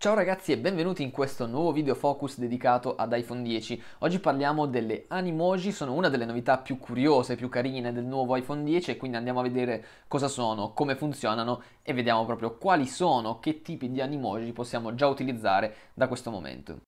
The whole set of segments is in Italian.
Ciao ragazzi e benvenuti in questo nuovo video focus dedicato ad iPhone 10. Oggi parliamo delle animoji, sono una delle novità più curiose, più carine del nuovo iPhone 10 e quindi andiamo a vedere cosa sono, come funzionano e vediamo proprio quali sono, che tipi di animoji possiamo già utilizzare da questo momento.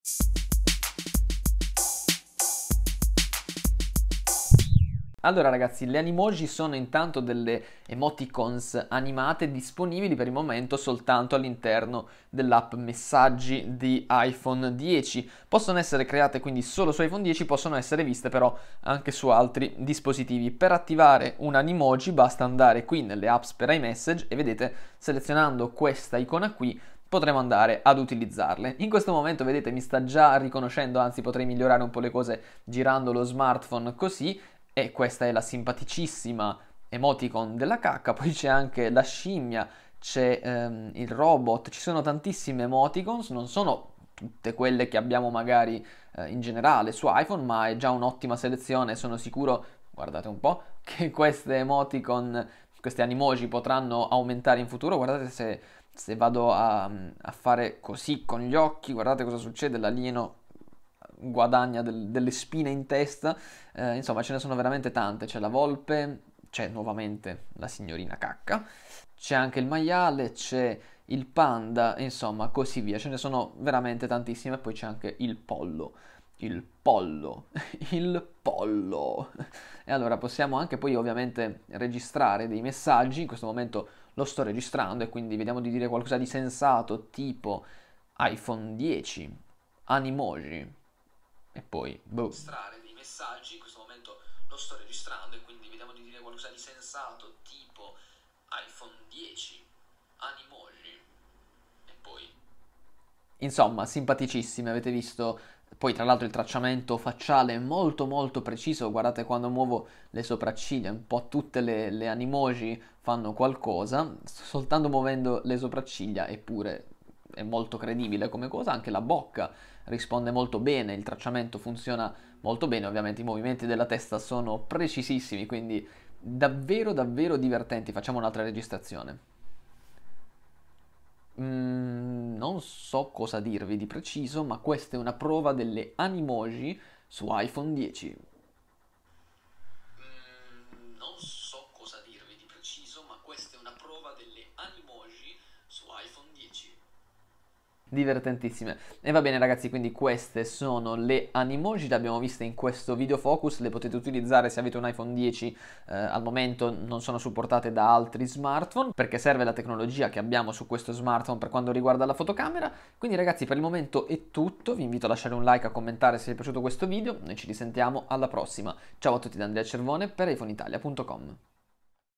Allora ragazzi, le animoji sono intanto delle emoticons animate disponibili per il momento soltanto all'interno dell'app Messaggi di iPhone 10. Possono essere create quindi solo su iPhone 10, possono essere viste però anche su altri dispositivi. Per attivare un animoji basta andare qui nelle apps per iMessage e vedete selezionando questa icona qui potremo andare ad utilizzarle. In questo momento, vedete, mi sta già riconoscendo, anzi potrei migliorare un po' le cose girando lo smartphone così, e questa è la simpaticissima emoticon della cacca, poi c'è anche la scimmia, c'è ehm, il robot, ci sono tantissime emoticons, non sono tutte quelle che abbiamo magari eh, in generale su iPhone, ma è già un'ottima selezione, sono sicuro, guardate un po', che queste emoticon, queste animoji potranno aumentare in futuro, guardate se, se vado a, a fare così con gli occhi, guardate cosa succede, l'alieno guadagna del, delle spine in testa, eh, insomma ce ne sono veramente tante, c'è la volpe, c'è nuovamente la signorina cacca, c'è anche il maiale, c'è il panda, insomma così via, ce ne sono veramente tantissime, poi c'è anche il pollo. Il pollo, il pollo. E allora possiamo anche poi ovviamente registrare dei messaggi, in questo momento lo sto registrando e quindi vediamo di dire qualcosa di sensato tipo iPhone 10, animoji, e poi... Boh. dei messaggi, in questo momento lo sto registrando e quindi vediamo di dire qualcosa di sensato, tipo iPhone 10, animogli e poi... Insomma, simpaticissimi avete visto poi tra l'altro il tracciamento facciale è molto molto preciso, guardate quando muovo le sopracciglia, un po' tutte le, le animoji fanno qualcosa, soltanto muovendo le sopracciglia eppure è molto credibile come cosa, anche la bocca risponde molto bene, il tracciamento funziona molto bene, ovviamente i movimenti della testa sono precisissimi, quindi davvero davvero divertenti, facciamo un'altra registrazione. Mm, non so cosa dirvi di preciso, ma questa è una prova delle animoji su iPhone 10. Mm, non so cosa dirvi di preciso, ma questa è una prova delle animoji su iPhone 10 divertentissime. E va bene ragazzi, quindi queste sono le animoji, le abbiamo viste in questo video focus, le potete utilizzare se avete un iPhone 10, eh, al momento non sono supportate da altri smartphone, perché serve la tecnologia che abbiamo su questo smartphone per quanto riguarda la fotocamera. Quindi ragazzi, per il momento è tutto, vi invito a lasciare un like, a commentare se vi è piaciuto questo video, noi ci risentiamo alla prossima. Ciao a tutti da Andrea Cervone per iPhoneitalia.com.